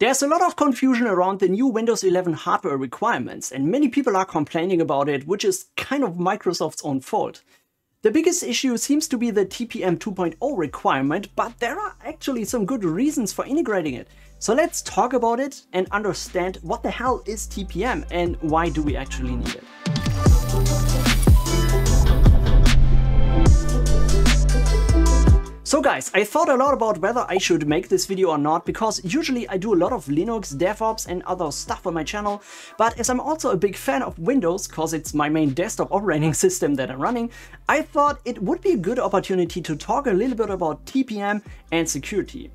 There's a lot of confusion around the new Windows 11 hardware requirements, and many people are complaining about it, which is kind of Microsoft's own fault. The biggest issue seems to be the TPM 2.0 requirement, but there are actually some good reasons for integrating it. So let's talk about it and understand what the hell is TPM and why do we actually need it. So guys, I thought a lot about whether I should make this video or not, because usually I do a lot of Linux, DevOps and other stuff on my channel, but as I'm also a big fan of Windows, cause it's my main desktop operating system that I'm running, I thought it would be a good opportunity to talk a little bit about TPM and security.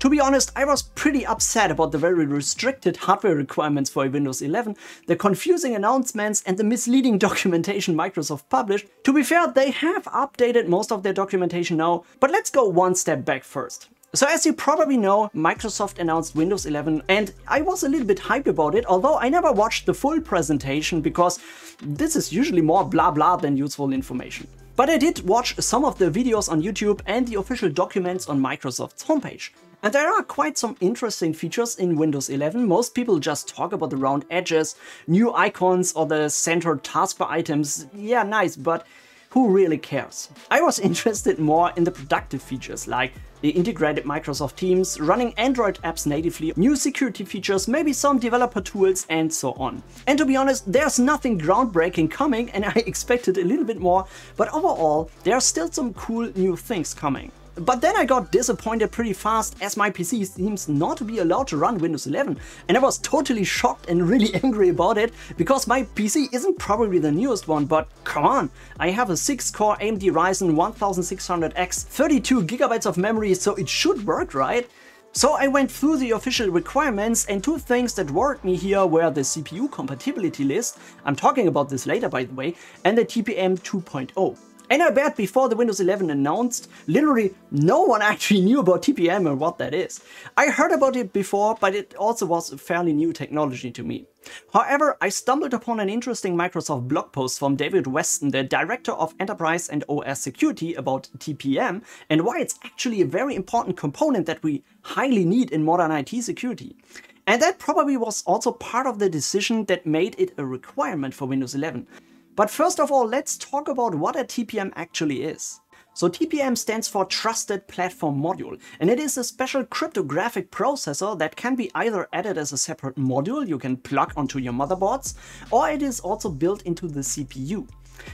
To be honest, I was pretty upset about the very restricted hardware requirements for Windows 11, the confusing announcements and the misleading documentation Microsoft published. To be fair, they have updated most of their documentation now, but let's go one step back first. So as you probably know, Microsoft announced Windows 11 and I was a little bit hyped about it, although I never watched the full presentation because this is usually more blah blah than useful information. But I did watch some of the videos on YouTube and the official documents on Microsoft's homepage. And there are quite some interesting features in Windows 11. Most people just talk about the round edges, new icons or the centered taskbar items. Yeah, nice, but who really cares? I was interested more in the productive features like the integrated Microsoft Teams, running Android apps natively, new security features, maybe some developer tools and so on. And to be honest, there's nothing groundbreaking coming and I expected a little bit more, but overall, there are still some cool new things coming. But then I got disappointed pretty fast as my PC seems not to be allowed to run Windows 11 and I was totally shocked and really angry about it because my PC isn't probably the newest one but come on, I have a 6 core AMD Ryzen 1600X, 32GB of memory so it should work right? So I went through the official requirements and two things that worried me here were the CPU compatibility list, I'm talking about this later by the way, and the TPM 2.0. And I bet before the Windows 11 announced, literally no one actually knew about TPM and what that is. I heard about it before, but it also was a fairly new technology to me. However, I stumbled upon an interesting Microsoft blog post from David Weston, the Director of Enterprise and OS Security about TPM and why it's actually a very important component that we highly need in modern IT security. And that probably was also part of the decision that made it a requirement for Windows 11. But first of all, let's talk about what a TPM actually is. So TPM stands for Trusted Platform Module, and it is a special cryptographic processor that can be either added as a separate module you can plug onto your motherboards, or it is also built into the CPU.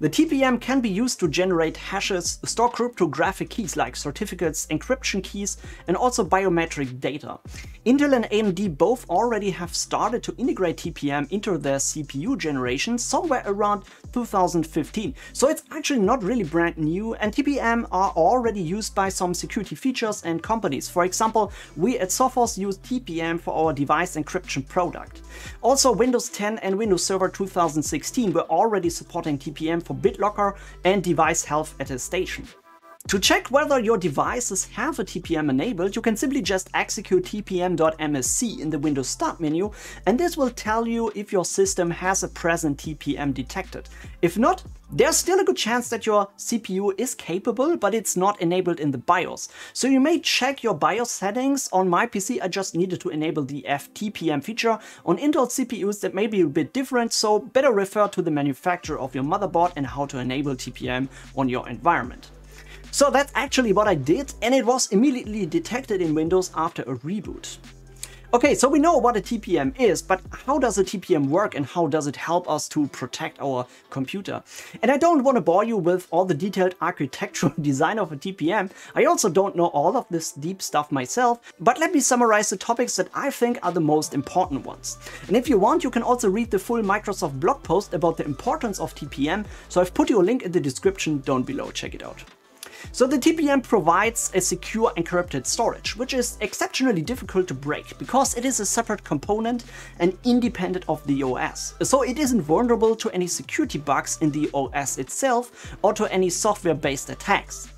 The TPM can be used to generate hashes, store cryptographic keys like certificates, encryption keys, and also biometric data. Intel and AMD both already have started to integrate TPM into their CPU generation somewhere around 2015. So it's actually not really brand new and TPM are already used by some security features and companies. For example, we at Sophos use TPM for our device encryption product. Also Windows 10 and Windows Server 2016 were already supporting TPM for BitLocker and device health attestation. To check whether your devices have a TPM enabled, you can simply just execute tpm.msc in the Windows Start menu, and this will tell you if your system has a present TPM detected. If not, there's still a good chance that your CPU is capable, but it's not enabled in the BIOS. So you may check your BIOS settings. On my PC, I just needed to enable the FTPM feature. On Intel CPUs, that may be a bit different, so better refer to the manufacturer of your motherboard and how to enable TPM on your environment. So that's actually what I did and it was immediately detected in Windows after a reboot. Okay, so we know what a TPM is, but how does a TPM work and how does it help us to protect our computer? And I don't want to bore you with all the detailed architectural design of a TPM. I also don't know all of this deep stuff myself, but let me summarize the topics that I think are the most important ones. And if you want, you can also read the full Microsoft blog post about the importance of TPM, so I've put you a link in the description down below, check it out. So the TPM provides a secure encrypted storage, which is exceptionally difficult to break because it is a separate component and independent of the OS. So it isn't vulnerable to any security bugs in the OS itself or to any software-based attacks.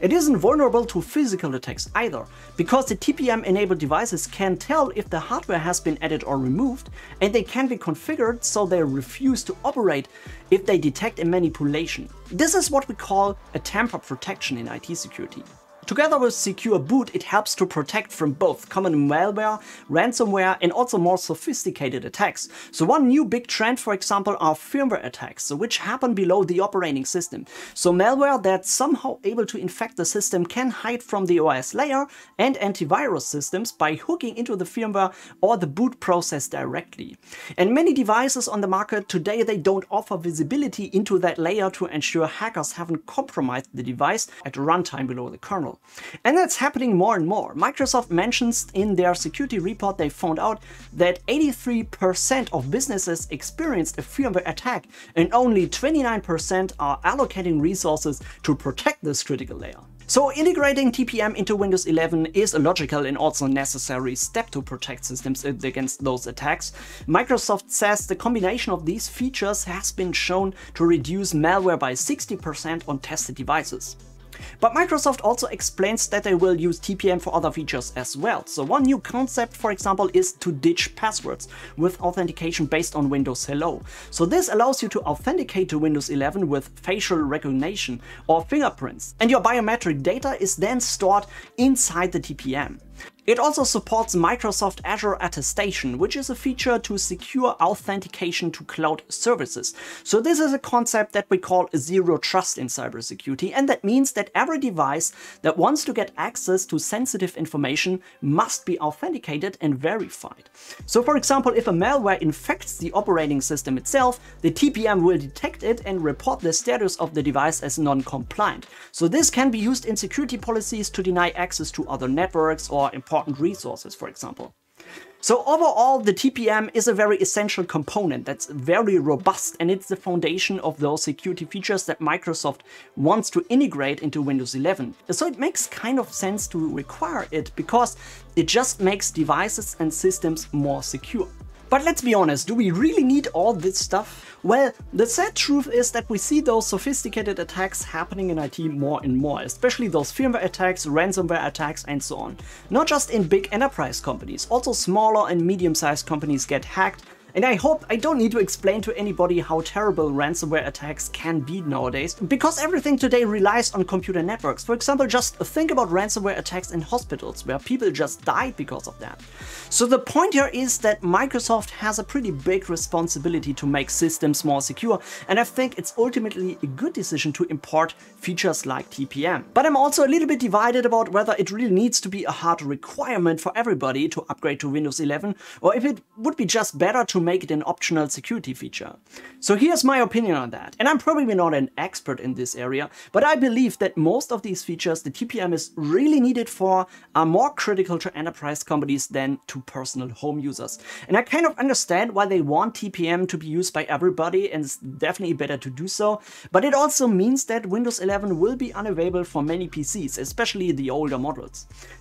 It isn't vulnerable to physical attacks either, because the TPM-enabled devices can tell if the hardware has been added or removed, and they can be configured so they refuse to operate if they detect a manipulation. This is what we call a tamper protection in IT security. Together with secure boot, it helps to protect from both common malware, ransomware and also more sophisticated attacks. So one new big trend for example are firmware attacks, which happen below the operating system. So malware that's somehow able to infect the system can hide from the OS layer and antivirus systems by hooking into the firmware or the boot process directly. And many devices on the market today, they don't offer visibility into that layer to ensure hackers haven't compromised the device at runtime below the kernel. And that's happening more and more. Microsoft mentions in their security report they found out that 83% of businesses experienced a firmware attack and only 29% are allocating resources to protect this critical layer. So integrating TPM into Windows 11 is a logical and also necessary step to protect systems against those attacks. Microsoft says the combination of these features has been shown to reduce malware by 60% on tested devices. But Microsoft also explains that they will use TPM for other features as well. So one new concept, for example, is to ditch passwords with authentication based on Windows Hello. So this allows you to authenticate to Windows 11 with facial recognition or fingerprints, and your biometric data is then stored inside the TPM. It also supports Microsoft Azure Attestation, which is a feature to secure authentication to cloud services. So this is a concept that we call zero trust in cybersecurity. And that means that every device that wants to get access to sensitive information must be authenticated and verified. So for example, if a malware infects the operating system itself, the TPM will detect it and report the status of the device as non-compliant. So this can be used in security policies to deny access to other networks or important important resources, for example. So overall, the TPM is a very essential component that's very robust and it's the foundation of those security features that Microsoft wants to integrate into Windows 11. So it makes kind of sense to require it because it just makes devices and systems more secure. But let's be honest, do we really need all this stuff? Well, the sad truth is that we see those sophisticated attacks happening in IT more and more, especially those firmware attacks, ransomware attacks and so on. Not just in big enterprise companies, also smaller and medium-sized companies get hacked and I hope I don't need to explain to anybody how terrible ransomware attacks can be nowadays, because everything today relies on computer networks. For example, just think about ransomware attacks in hospitals, where people just died because of that. So the point here is that Microsoft has a pretty big responsibility to make systems more secure, and I think it's ultimately a good decision to import features like TPM. But I'm also a little bit divided about whether it really needs to be a hard requirement for everybody to upgrade to Windows 11, or if it would be just better to make it an optional security feature. So here's my opinion on that, and I'm probably not an expert in this area, but I believe that most of these features the TPM is really needed for are more critical to enterprise companies than to personal home users. And I kind of understand why they want TPM to be used by everybody, and it's definitely better to do so, but it also means that Windows 11 will be unavailable for many PCs, especially the older models.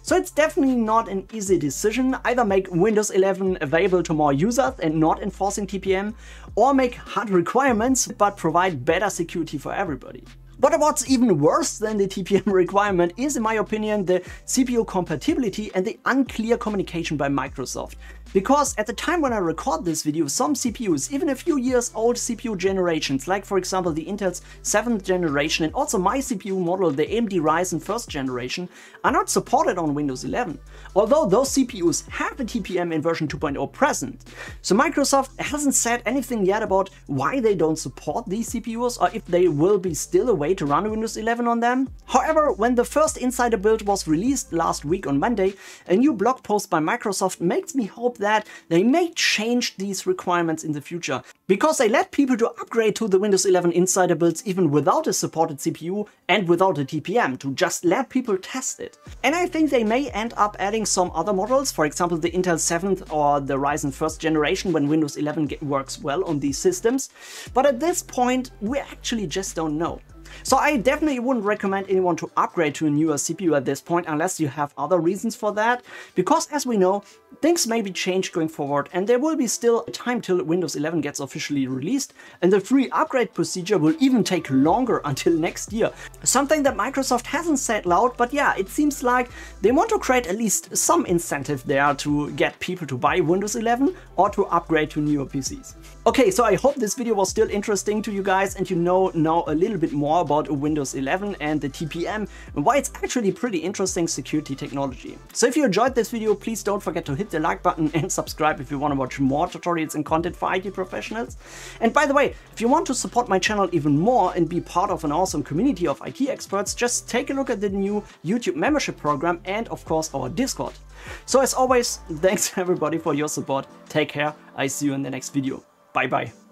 So it's definitely not an easy decision, either make Windows 11 available to more users and not enforcing TPM or make hard requirements but provide better security for everybody. But what's even worse than the TPM requirement is, in my opinion, the CPU compatibility and the unclear communication by Microsoft. Because at the time when I record this video, some CPUs, even a few years old CPU generations, like for example the Intel's 7th generation and also my CPU model, the AMD Ryzen 1st generation, are not supported on Windows 11. Although those CPUs have a TPM in version 2.0 present. So Microsoft hasn't said anything yet about why they don't support these CPUs or if they will be still available way to run Windows 11 on them. However, when the first insider build was released last week on Monday, a new blog post by Microsoft makes me hope that they may change these requirements in the future. Because they let people to upgrade to the Windows 11 insider builds even without a supported CPU and without a TPM, to just let people test it. And I think they may end up adding some other models, for example the Intel 7th or the Ryzen 1st generation when Windows 11 works well on these systems. But at this point, we actually just don't know. So I definitely wouldn't recommend anyone to upgrade to a newer CPU at this point unless you have other reasons for that, because as we know, things may be changed going forward and there will be still a time till Windows 11 gets officially released and the free upgrade procedure will even take longer until next year. Something that Microsoft hasn't said loud, but yeah, it seems like they want to create at least some incentive there to get people to buy Windows 11 or to upgrade to newer PCs. Okay, so I hope this video was still interesting to you guys and you know now a little bit more more about Windows 11 and the TPM and why it's actually pretty interesting security technology. So if you enjoyed this video, please don't forget to hit the like button and subscribe if you want to watch more tutorials and content for IT professionals. And by the way, if you want to support my channel even more and be part of an awesome community of IT experts, just take a look at the new YouTube membership program and of course our Discord. So as always, thanks everybody for your support. Take care. I see you in the next video. Bye bye.